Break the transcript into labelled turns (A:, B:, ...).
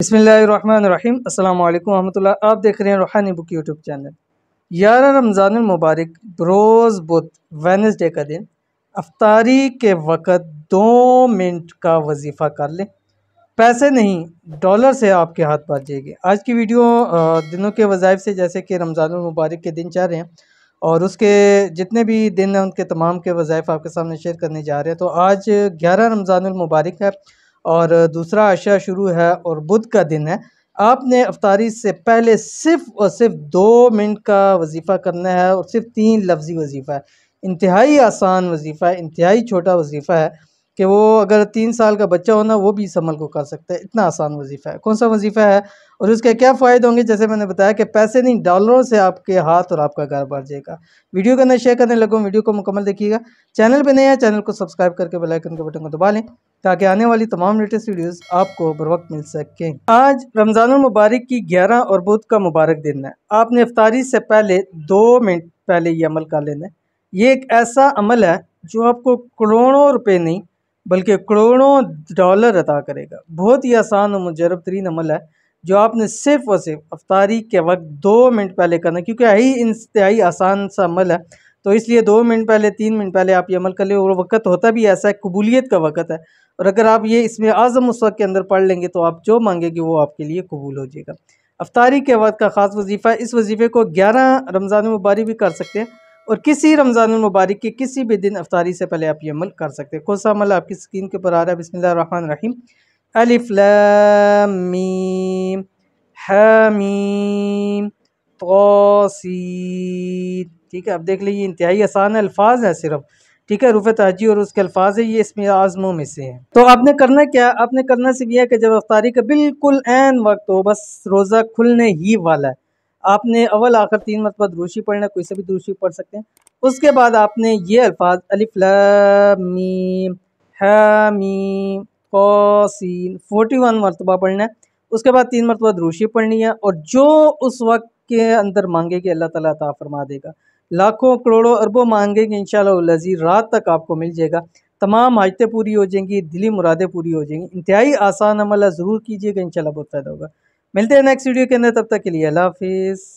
A: बसमीम अल्लाम वरहमल आप देख रहे हैं रूहानी बुक यूट्यूब चैनल ग्यारह रमज़ान मुबारक रोज़ बुध वेनसडे का दिन अफ्तारी के वक़्त दो मिनट का वजीफ़ा कर लें पैसे नहीं डॉलर से आपके हाथ बच जाएगी आज की वीडियो दिनों के वज़ाइफ से जैसे कि रमज़ान मुबारक के दिन चाह रहे हैं और उसके जितने भी दिन हैं उनके तमाम के वज़ाइफ आपके सामने शेयर करने जा रहे हैं तो आज ग्यारह रमज़ान मुबारक है और दूसरा अशा शुरू है और बुध का दिन है आपने अफ्तारी से पहले सिर्फ और सिर्फ दो मिनट का वजीफ़ा करना है और सिर्फ तीन लफ्ज़ी वजीफ़ा है इंतहाई आसान वजीफ़ा है इंतहाई छोटा वजीफ़ा है कि वो अगर तीन साल का बच्चा होना वो भी इस अमल को कर सकता है इतना आसान वजीफ़ा है कौन सा वजीफ़ा है और उसके क्या फ़ायदे होंगे जैसे मैंने बताया कि पैसे नहीं डॉलरों से आपके हाथ और आपका घर बढ़ जाएगा वीडियो करना शेयर करने लगूँ वीडियो को मुकम्मल देखिएगा चैनल पर नया चैनल को सब्सक्राइब करके बेलाइकन के बटन को दबा लें ताकि आने वाली तमाम लेटेस्ट वीडियोस आपको बर वक्त मिल सकें आज रमज़ान मुबारक की 11 और बुध का मुबारक दिन है आपने अफतारी से पहले दो मिनट पहले ये अमल कर लेना है ये एक ऐसा अमल है जो आपको करोड़ों रुपये नहीं बल्कि करोड़ों डॉलर अदा करेगा बहुत ही आसान और मुजरब तरीन अमल है जो आपने सिर्फ़ और सिर्फ अफ्तारी के वक्त दो मिनट पहले करना क्योंकि यही इंतहाई आसान सा अमल है तो इसलिए दो मिनट पहले तीन मिनट पहले आप ये अमल कर लें और वक्त होता भी ऐसा है कबूलियत का वक्त है और अगर आप ये इसमें आज़म उस वक्त के अंदर पढ़ लेंगे तो आप जो मांगेंगे वो आपके लिए कबूल हो जाएगा अफ्तारी के वक्त का ख़ास वजीफ़ा इस वजीफ़े को ग्यारह रमज़ान मुबारक भी कर सकते हैं और किसी रमज़ान मुबारक के किसी भी दिन अफ्तारी से पहले आप ये अमल कर सकते हैं कौन सा अमल आपकी स्क्रीन के ऊपर आ रहा है रन रहीम अलिफ्लामीम हामीम तोसी ठीक है अब देख लीजिए इंतहाई आसान अल्फाज हैं सिर्फ ठीक है रूफ़ तहजी और उसके अल्फाज है ये इसमें आज़मों में से हैं तो आपने करना क्या आपने करना सिर्फ यह है कि जब अफ्तारी का बिल्कुल एन वक्त हो बस रोज़ा खुलने ही वाला है आपने अवल आखिर तीन मरतबा दूसरी पढ़ना कोई से भी द्रूशी पढ़ सकते हैं उसके बाद आपने ये अल्फाज अलिफ्लामीम हामीम कौसिन फोर्टी वन मरतबा पढ़ना है उसके बाद तीन मरतबा दूसरी पढ़नी है और जो उस वक्त के अंदर मांगेगी अल्लाह ताला फरमा देगा लाखों करोड़ों अरबों मांगेंगे इन शजीर रात तक आपको मिल जाएगा तमाम हाजतें पूरी हो जाएंगी दिली मुरादें पूरी हो जाएंगी इंतहाई आसान अमल ज़रूर कीजिएगा इन बहुत फ़ायदा होगा मिलते हैं नेक्स्ट वीडियो के अंदर तब तक के लिए अल्लाह हाफिज़